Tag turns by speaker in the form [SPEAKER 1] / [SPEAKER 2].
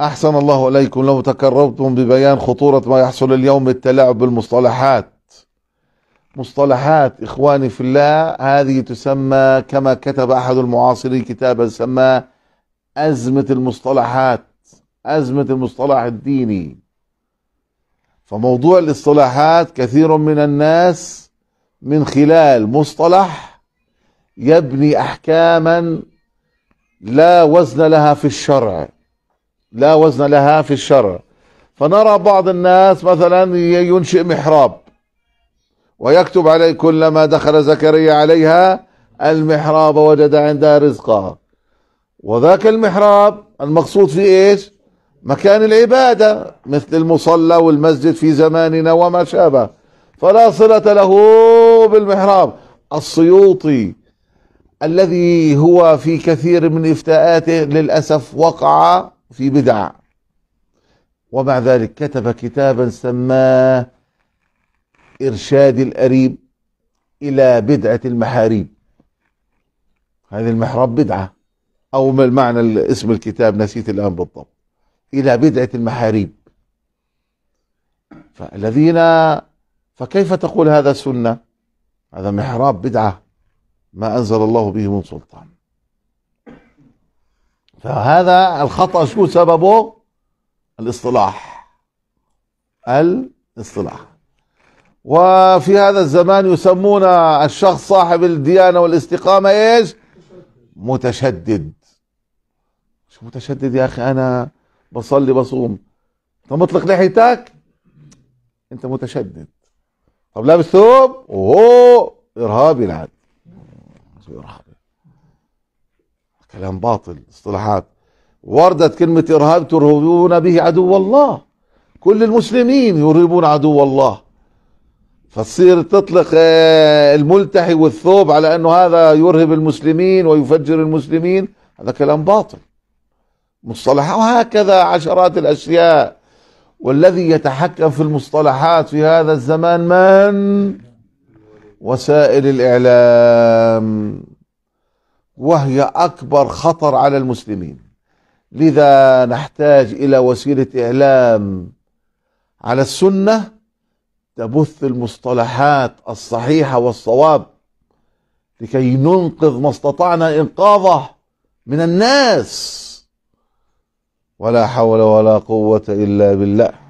[SPEAKER 1] أحسن الله إليكم لو تكرمتم ببيان خطورة ما يحصل اليوم التلاعب بالمصطلحات مصطلحات إخواني في الله هذه تسمى كما كتب أحد المعاصرين كتابا سماه أزمة المصطلحات أزمة المصطلح الديني فموضوع الاصطلاحات كثير من الناس من خلال مصطلح يبني أحكاما لا وزن لها في الشرع لا وزن لها في الشرع فنرى بعض الناس مثلا ينشئ محراب ويكتب عليه كلما دخل زكريا عليها المحراب وجد عندها رزقها وذاك المحراب المقصود في ايش مكان العبادة مثل المصلى والمسجد في زماننا وما شابه فلا صلة له بالمحراب السيوطي الذي هو في كثير من افتاءاته للأسف وقع وفي بدع ومع ذلك كتب كتابا سماه إرشاد القريب إلى بدعة المحاريب هذه المحراب بدعة أو ما المعنى اسم الكتاب نسيت الآن بالضبط إلى بدعة المحاريب فالذين فكيف تقول هذا سنة هذا محراب بدعة ما أنزل الله به من سلطان فهذا الخطأ شو سببه الاصطلاح الاصطلاح وفي هذا الزمان يسمون الشخص صاحب الديانة والاستقامة ايش متشدد شو متشدد يا اخي انا بصلي بصوم طب مطلق لحيتك انت متشدد طب لابس ثوب اوه ارهابي العاد ارهابي كلام باطل اصطلاحات وردت كلمة إرهاب ترهبون به عدو الله كل المسلمين يرهبون عدو الله فتصير تطلق آه، الملتحي والثوب على أنه هذا يرهب المسلمين ويفجر المسلمين هذا كلام باطل مصطلح وهكذا عشرات الأشياء والذي يتحكم في المصطلحات في هذا الزمان من وسائل الإعلام وهي أكبر خطر على المسلمين لذا نحتاج إلى وسيلة إعلام على السنة تبث المصطلحات الصحيحة والصواب لكي ننقذ ما استطعنا إنقاذه من الناس ولا حول ولا قوة إلا بالله